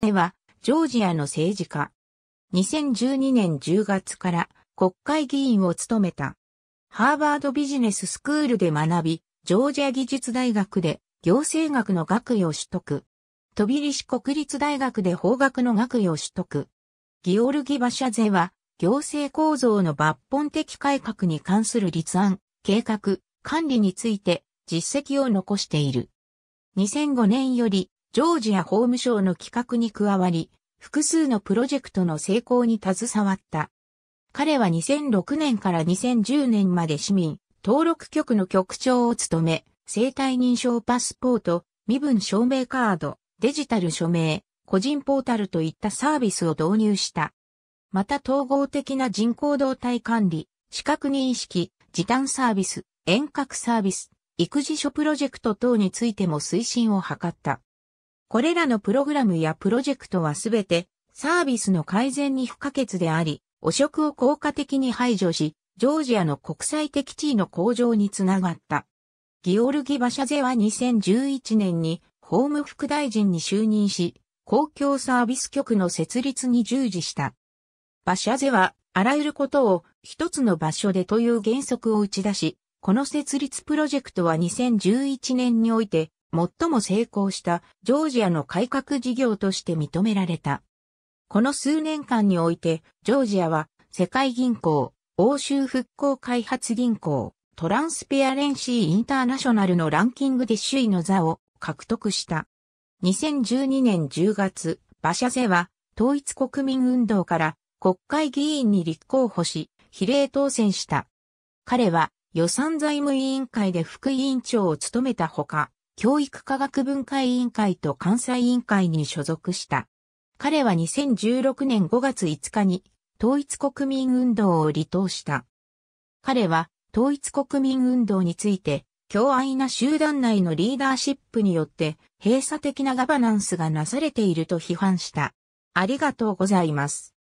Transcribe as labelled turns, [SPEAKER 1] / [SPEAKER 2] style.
[SPEAKER 1] では、ジョージアの政治家。2012年10月から国会議員を務めた。ハーバードビジネススクールで学び、ジョージア技術大学で行政学の学位を取得。トビリシ国立大学で法学の学位を取得。ギオルギ・バシャゼは、行政構造の抜本的改革に関する立案、計画、管理について実績を残している。2005年よりジョージア法務省の企画に加わり、複数のプロジェクトの成功に携わった。彼は2006年から2010年まで市民、登録局の局長を務め、生体認証パスポート、身分証明カード、デジタル署名、個人ポータルといったサービスを導入した。また統合的な人口動態管理、資格認識、時短サービス、遠隔サービス、育児書プロジェクト等についても推進を図った。これらのプログラムやプロジェクトはすべてサービスの改善に不可欠であり、汚職を効果的に排除し、ジョージアの国際的地位の向上につながった。ギオルギ・バシャゼは2011年に法務副大臣に就任し、公共サービス局の設立に従事した。バシャゼは、あらゆることを一つの場所でという原則を打ち出し、この設立プロジェクトは2011年において最も成功したジョージアの改革事業として認められた。この数年間において、ジョージアは世界銀行、欧州復興開発銀行、トランスペアレンシーインターナショナルのランキングで首位の座を獲得した。2012年10月、馬車勢は統一国民運動から国会議員に立候補し、比例当選した。彼は予算財務委員会で副委員長を務めたほか、教育科学文化委員会と関西委員会に所属した。彼は2016年5月5日に統一国民運動を離党した。彼は統一国民運動について、強愛な集団内のリーダーシップによって閉鎖的なガバナンスがなされていると批判した。ありがとうございます。